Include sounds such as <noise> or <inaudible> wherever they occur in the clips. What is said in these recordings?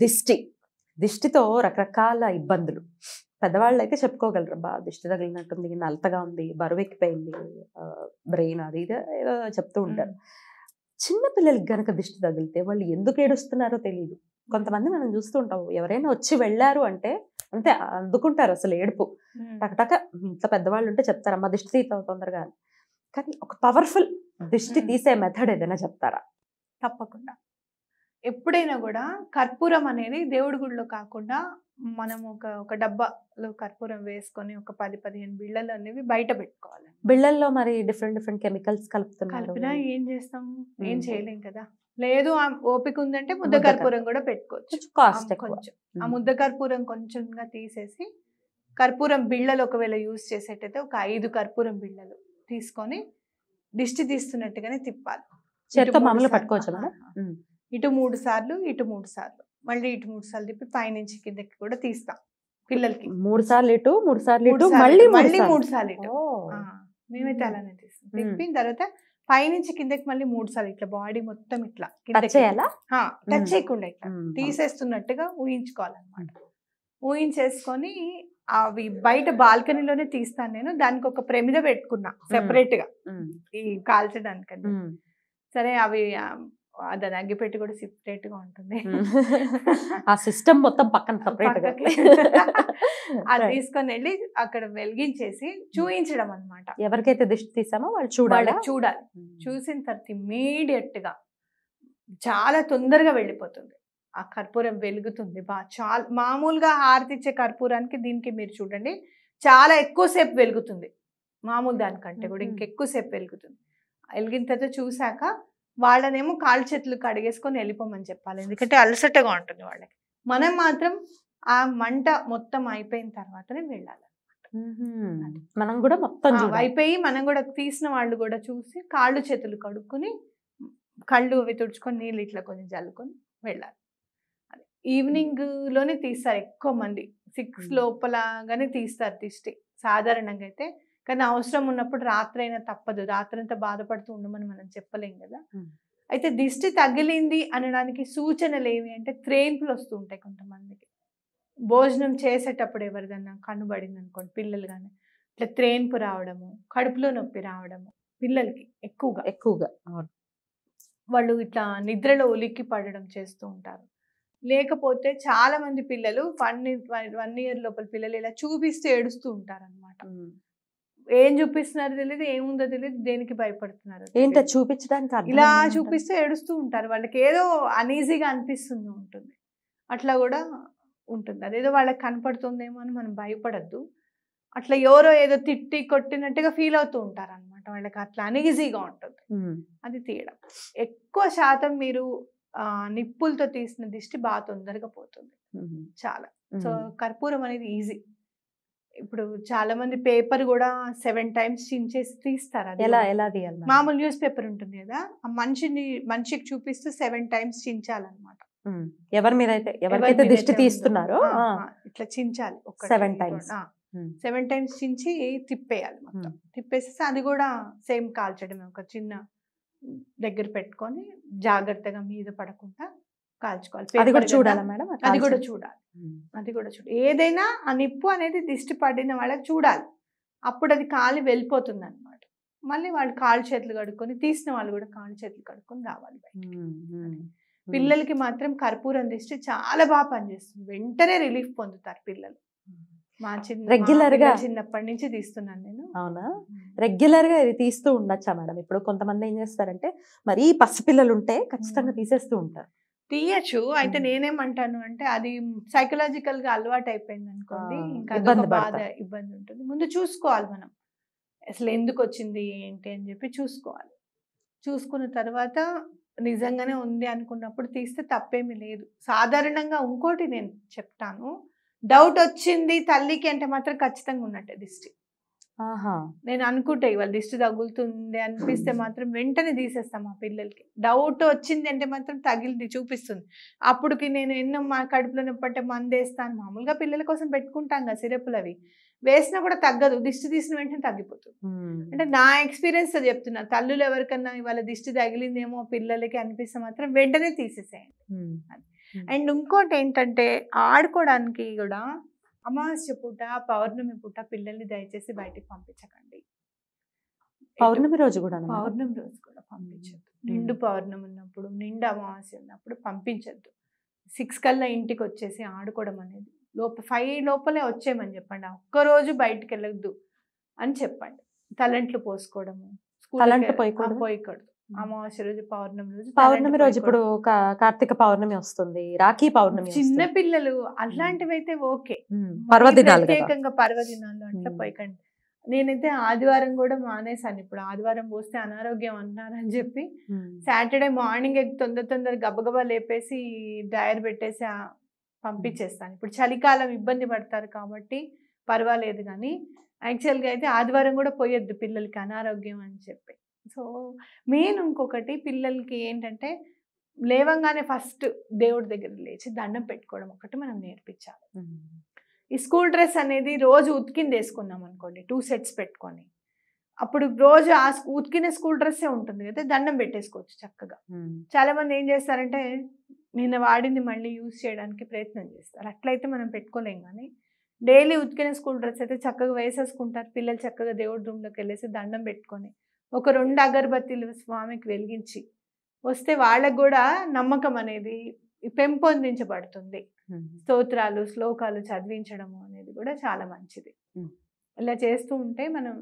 దిష్టి దిష్టితో రకరకాల ఇబ్బందులు పెద్దవాళ్ళు అయితే చెప్పుకోగలరు బా దిష్టి తగిలినట్టుంది నల్తగా ఉంది బరువు ఎక్కిపోయింది బ్రెయిన్ అది ఇది ఏదో చెప్తూ ఉంటారు చిన్నపిల్లలకి గనక దిష్టి తగిలితే వాళ్ళు ఎందుకు ఏడుస్తున్నారో తెలియదు కొంతమంది మనం చూస్తూ ఉంటాము ఎవరైనా వచ్చి వెళ్ళారు అంటే అంతే అందుకుంటారు అసలు ఏడుపు టకటక ఇంత పెద్దవాళ్ళు ఉంటే చెప్తారు అమ్మ దిష్టి తీత తొందరగా కానీ ఒక పవర్ఫుల్ దిష్టి తీసే మెథడ్ ఏదైనా చెప్తారా తప్పకుండా ఎప్పుడైనా కూడా కర్పూరం అనేది దేవుడి గుడిలో కాకుండా మనం ఒక ఒక డబ్బాలో కర్పూరం వేసుకొని ఒక పది పదిహేను బిళ్ళలు అనేవి బయట పెట్టుకోవాలి బిళ్ళల్లో మరి డిఫరెంట్ డిఫరెంట్ కెమికల్స్ కలుపుతున్నారు కలిపినా ఏం చేస్తాం ఏం చేయలేం కదా లేదు ఆ ఓపిక ఉందంటే ముద్ద కర్పూరం కూడా పెట్టుకోవచ్చు కాస్ట్ కొంచెం ఆ ముద్ద కర్పూరం కొంచెంగా తీసేసి కర్పూరం బిళ్ళలు ఒకవేళ యూజ్ చేసేటైతే ఒక ఐదు కర్పూరం బిళ్ళలు తీసుకొని దిష్టి తీస్తున్నట్టుగానే తిప్పాలి చేత్తో మామూలు పట్టుకోవచ్చు ఇటు మూడు సార్లు ఇటు మూడు సార్లు మళ్ళీ ఇటు మూడు సార్లు తిప్పి పైనుంచి కిందకి కూడా తీస్తాం పిల్లలకి మూడు సార్లు ఇటు మూడు సార్లు ఇటు మళ్ళీ మళ్ళీ మూడు సార్లు ఇటు మేమైతే అలానే తీస్తాం తిప్పిన తర్వాత పైనుంచి కిందకి మళ్ళీ మూడు సార్లు ఇట్లా బాడీ మొత్తం ఇట్లా టచ్ చేయకుండా ఇట్లా తీసేస్తున్నట్టుగా ఊహించుకోవాలన్నమాట ఊహించేసుకొని అవి బయట బాల్కనీలోనే తీస్తాను నేను దానికి ఒక ప్రమిద పెట్టుకున్నా సెపరేట్ గా ఈ కాల్చడానికని సరే అవి దాని అగ్గిపెట్టి కూడా సెపరేట్ గా ఉంటుంది ఆ సిస్టమ్ మొత్తం పక్కన సపరేట్ <laughs> అది తీసుకొని వెళ్ళి అక్కడ వెలిగించేసి చూయించడం అనమాట ఎవరికైతే దిష్టి తీసామో వాళ్ళు చూడాలి చూడాలి చూసిన తర్వాత ఇమీడియట్ గా చాలా తొందరగా వెళ్ళిపోతుంది ఆ కర్పూరం వెలుగుతుంది బా చాలా మామూలుగా హారతిచ్చే కర్పూరానికి దీనికి మీరు చూడండి చాలా ఎక్కువసేపు వెలుగుతుంది మామూలు దానికంటే కూడా ఇంకెక్కువసేపు వెలుగుతుంది వెలిగిన తర్వాత చూశాక వాళ్ళనేమో కాళ్ళు చేతులు కడిగేసుకొని వెళ్ళిపోమని చెప్పాలి ఎందుకంటే అలసటగా ఉంటుంది వాళ్ళకి మనం మాత్రం ఆ మంట మొత్తం అయిపోయిన తర్వాతనే వెళ్ళాలి మనం కూడా మొత్తం అయిపోయి మనం కూడా తీసిన వాళ్ళు కూడా చూసి కాళ్ళు చేతులు కడుక్కుని కళ్ళు అవి తుడుచుకొని నీళ్ళు ఇట్లా కొంచెం జల్లుకొని వెళ్ళాలి ఈవినింగ్ లోనే తీస్తారు ఎక్కువ మంది సిక్స్ లోపలగానే తీస్తారు దిష్టి సాధారణంగా అయితే కానీ అవసరం ఉన్నప్పుడు రాత్రి అయినా తప్పదు రాత్రంతా బాధపడుతూ ఉండమని మనం చెప్పలేం కదా అయితే దిష్టి తగిలింది అనడానికి సూచనలు ఏవి అంటే త్రేన్పులు వస్తూ ఉంటాయి కొంతమందికి భోజనం చేసేటప్పుడు ఎవరిదన్నా కనుబడింది అనుకోండి పిల్లలు కానీ ఇట్లా త్రేన్పు రావడము కడుపులో నొప్పి రావడము పిల్లలకి ఎక్కువగా ఎక్కువగా వాళ్ళు ఇట్లా నిద్రలో ఉలిక్కి పడడం చేస్తూ ఉంటారు లేకపోతే చాలా మంది పిల్లలు వన్ వన్ ఇయర్ లోపల పిల్లలు ఇలా చూపిస్తూ ఏడుస్తూ ఉంటారు అనమాట ఏం చూపిస్తున్నారో తెలియదు ఏముందో తెలియదు దేనికి భయపడుతున్నారు ఏంటో చూపించడానికి ఇలా చూపిస్తే ఏడుస్తూ ఉంటారు వాళ్ళకి ఏదో అనీజీగా అనిపిస్తుంది ఉంటుంది అట్లా కూడా ఉంటుంది అదేదో వాళ్ళకి కనపడుతుందేమో అని మనం భయపడద్దు అట్లా ఎవరో ఏదో తిట్టి కొట్టినట్టుగా ఫీల్ అవుతూ ఉంటారు అనమాట వాళ్ళకి అట్లా అనీజీగా ఉంటుంది అది తీయడం ఎక్కువ శాతం మీరు నిప్పులతో తీసిన దిష్టి బాగా తొందరగా పోతుంది చాలా సో కర్పూరం అనేది ఈజీ ఇప్పుడు చాలా మంది పేపర్ కూడా సెవెన్ టైమ్స్ చించేసి తీస్తారు ఎలా ఎలా తీయాలి మామూలు న్యూస్ పేపర్ ఉంటుంది కదా ఆ మనిషిని మనిషికి చూపిస్తూ సెవెన్ టైమ్స్ చించాలన్నమాట ఎవరి మీద అయితే ఎవరికైతే దృష్టి తీస్తున్నారో ఇట్లా చించాలి సెవెన్ టైమ్స్ సెవెన్ టైమ్స్ చించి తిప్పేయాలి మొత్తం తిప్పేసేసి అది కూడా సేమ్ కాల్చడమే ఒక చిన్న దగ్గర పెట్టుకొని జాగ్రత్తగా మీద పడకుండా కాల్చుకోవాలి అది కూడా చూడాలి మేడం అది కూడా చూడాలి అది కూడా చూడాలి ఏదైనా ఆ నిప్పు అనేది దిష్టి పడిన వాళ్ళకి చూడాలి అప్పుడు అది కాలి వెళ్ళిపోతుంది అనమాట మళ్ళీ వాళ్ళు కాళ్ళు చేతులు కడుక్కొని తీసిన వాళ్ళు కూడా కాళ్ళు చేతులు కడుక్కొని రావాలి పిల్లలకి మాత్రం కర్పూరం దిష్టి చాలా బాగా పనిచేస్తుంది వెంటనే రిలీఫ్ పొందుతారు పిల్లలు మా చిన్న రెగ్యులర్ గా చిన్నప్పటి నుంచి తీస్తున్నాను నేను అవునా రెగ్యులర్ గా ఇది తీస్తూ ఉండొచ్చా మేడం ఇప్పుడు కొంతమంది ఏం చేస్తారంటే మరీ పసిపిల్లలు ఉంటే ఖచ్చితంగా తీసేస్తూ ఉంటారు తీయచ్చు అయితే నేనేమంటాను అంటే అది సైకలాజికల్ గా అలవాటు అయిపోయింది అనుకోండి ఇంకా బాధ ఇబ్బంది ఉంటుంది ముందు చూసుకోవాలి మనం అసలు ఎందుకు వచ్చింది ఏంటి అని చెప్పి చూసుకోవాలి చూసుకున్న తర్వాత నిజంగానే ఉంది అనుకున్నప్పుడు తీస్తే తప్పేమీ లేదు సాధారణంగా ఇంకోటి నేను చెప్తాను డౌట్ వచ్చింది తల్లికి అంటే మాత్రం ఖచ్చితంగా ఉన్నట్టే దిష్టి నేను అనుకుంటే ఇవాళ దిష్టి తగులుతుంది అనిపిస్తే మాత్రం వెంటనే తీసేస్తాం మా పిల్లలకి డౌట్ వచ్చింది అంటే మాత్రం తగిలింది చూపిస్తుంది అప్పుడుకి నేను ఎన్నో మా కడుపులో నొప్పంటే మందేస్తాను మామూలుగా పిల్లల కోసం పెట్టుకుంటాం కదా సిరపులు అవి వేసినా కూడా తగ్గదు దిష్టి తీసిన వెంటనే తగ్గిపోతుంది అంటే నా ఎక్స్పీరియన్స్ చెప్తున్నా తల్లులు ఎవరికన్నా ఇవాళ దిష్టి తగిలిందేమో పిల్లలకి అనిపిస్తే మాత్రం వెంటనే తీసేసేయండి అండ్ ఇంకోటి ఏంటంటే ఆడుకోవడానికి కూడా అమావాస్య పూట పౌర్ణమి పూట పిల్లల్ని దయచేసి బయటికి పంపించకండి పౌర్ణమి రోజు కూడా పౌర్ణమి రోజు కూడా పంపించద్దు నిండు పౌర్ణమి ఉన్నప్పుడు నిండు అమావాస్య ఉన్నప్పుడు పంపించద్దు సిక్స్ కల్లా ఇంటికి వచ్చేసి ఆడుకోవడం అనేది లోప ఫైవ్ లోపలే వచ్చేయమని చెప్పండి ఒక్కరోజు బయటికి వెళ్ళద్దు అని చెప్పండి తలంట్లు పోసుకోవడము తలంట్లు పోయి పోయకూడదు అమావాస్య రోజు పౌర్ణమి రోజు పౌర్ణమి రోజు ఇప్పుడు కార్తీక పౌర్ణమి వస్తుంది రాఖీ పౌర్ణమి చిన్న పిల్లలు అలాంటివి అయితే ఓకే పర్వదినాలు ప్రత్యేకంగా పర్వదినాలు అట్లా పోయకండి నేనైతే ఆదివారం కూడా మానేశాను ఇప్పుడు ఆదివారం పోస్తే అనారోగ్యం అని చెప్పి సాటర్డే మార్నింగ్ తొందర తొందర గబగబా లేపేసి డయర్ పెట్టేసి పంపించేస్తాను ఇప్పుడు చలికాలం ఇబ్బంది పడతారు కాబట్టి పర్వాలేదు కానీ యాక్చువల్గా అయితే ఆదివారం కూడా పోయొద్దు పిల్లలకి అనారోగ్యం అని చెప్పి సో మెయిన్ ఇంకొకటి పిల్లలకి ఏంటంటే లేవంగానే ఫస్ట్ దేవుడి దగ్గర లేచి దండం పెట్టుకోవడం ఒకటి మనం నేర్పించాలి ఈ స్కూల్ డ్రెస్ అనేది రోజు ఉతికింది వేసుకున్నాం అనుకోండి టూ సెట్స్ పెట్టుకొని అప్పుడు రోజు ఆ ఉతికిన స్కూల్ డ్రెస్సే ఉంటుంది కదా దండం పెట్టేసుకోవచ్చు చక్కగా చాలా మంది ఏం చేస్తారంటే నిన్న వాడింది మళ్ళీ యూజ్ చేయడానికి ప్రయత్నం చేస్తారు అట్లయితే మనం పెట్టుకోలేం కానీ డైలీ ఉతికిన స్కూల్ డ్రెస్ అయితే చక్కగా వేసేసుకుంటారు పిల్లలు చక్కగా దేవుడి రూమ్లోకి వెళ్ళేసి దండం పెట్టుకొని ఒక రెండు అగరబత్తీలు స్వామికి వెలిగించి వస్తే వాళ్ళకు కూడా నమ్మకం అనేది పెంపొందించబడుతుంది స్తోత్రాలు శ్లోకాలు చదివించడము అనేది కూడా చాలా మంచిది ఇలా చేస్తూ ఉంటే మనం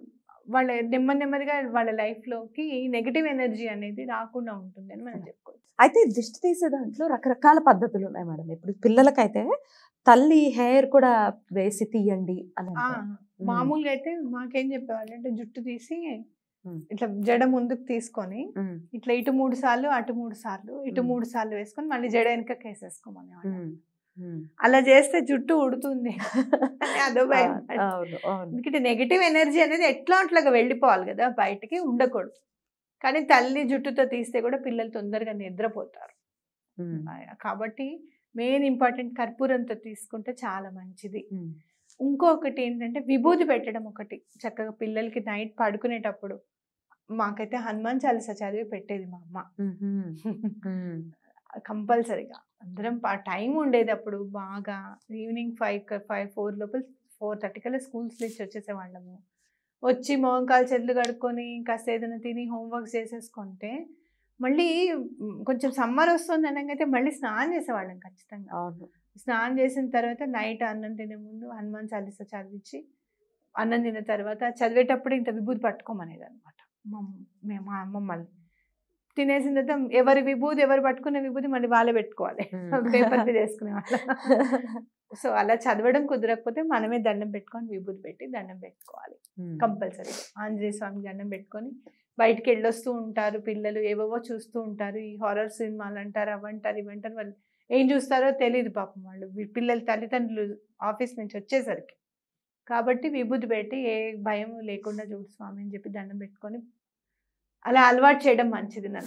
వాళ్ళ నెమ్మది నెమ్మదిగా వాళ్ళ లైఫ్లోకి నెగిటివ్ ఎనర్జీ అనేది రాకుండా ఉంటుంది అని మనం చెప్పుకోవచ్చు అయితే దిష్టి తీసే దాంట్లో రకరకాల పద్ధతులు ఉన్నాయి మేడం ఇప్పుడు పిల్లలకైతే తల్లి హెయిర్ కూడా వేసి తీయండి అని మామూలుగా అయితే మాకేం చెప్పేవాళ్ళు అంటే జుట్టు తీసి ఇట్లా జడ ముందుకు తీసుకొని ఇట్లా ఇటు మూడు సార్లు అటు మూడు సార్లు ఇటు మూడు సార్లు వేసుకొని మళ్ళీ జడ వెనక వేసేసుకోమని అలా చేస్తే జుట్టు ఉడుతుంది <laughs> అదో ఎందుకంటే నెగిటివ్ ఎనర్జీ అనేది ఎట్లా అట్లాగా వెళ్ళిపోవాలి కదా బయటకి ఉండకూడదు కానీ తల్లి జుట్టుతో తీస్తే కూడా పిల్లలు తొందరగా నిద్రపోతారు కాబట్టి మెయిన్ ఇంపార్టెంట్ కర్పూరంతో తీసుకుంటే చాలా మంచిది ఇంకొకటి ఏంటంటే విభూతి పెట్టడం ఒకటి చక్కగా పిల్లలకి నైట్ పడుకునేటప్పుడు మాకైతే హనుమాన్ చాలీస చదివి పెట్టేది మా అమ్మ కంపల్సరీగా అందరం టైం ఉండేది అప్పుడు బాగా ఈవినింగ్ ఫైవ్ ఫైవ్ ఫోర్ లోపల ఫోర్ థర్టీ కల్లా స్కూల్స్ నుంచి వచ్చేసేవాళ్ళము వచ్చి మోంకాలు చెట్లు కడుక్కొని కాస్త ఏదైనా తిని హోంవర్క్ చేసేసుకుంటే మళ్ళీ కొంచెం సమ్మర్ వస్తుంది అయితే మళ్ళీ స్నానం చేసేవాళ్ళం ఖచ్చితంగా అవును స్నానం చేసిన తర్వాత నైట్ అన్నం తినే ముందు హనుమాన్ చాలీస చదివించి అన్నం తిన్న తర్వాత చదివేటప్పుడు ఇంత విభూతి పట్టుకోమనేది అనమాట మా మమ్మల్ని తినేసిన తర్వాత ఎవరి విభూతి ఎవరు పట్టుకున్న విభూతి మళ్ళీ వాళ్ళే పెట్టుకోవాలి <laughs> పేపర్ మీద వేసుకునే <laughs> సో అలా చదవడం కుదరకపోతే మనమే దండం పెట్టుకొని విభూతి పెట్టి దండం పెట్టుకోవాలి కంపల్సరీ ఆంజనేయ స్వామి దండం పెట్టుకొని బయటికి వెళ్ళొస్తూ ఉంటారు పిల్లలు ఏవేవో చూస్తూ ఉంటారు ఈ హారర్ సినిమాలు అంటారు అవంటారు ఇవంటారు వాళ్ళు ఏం చూస్తారో తెలియదు పాపం వాళ్ళు పిల్లల తల్లిదండ్రులు ఆఫీస్ నుంచి వచ్చేసరికి కాబట్టి విభూతి పెట్టి ఏ భయం లేకుండా చూడు స్వామి అని చెప్పి దండం పెట్టుకొని అలా అలవాటు చేయడం మంచిది నన్ను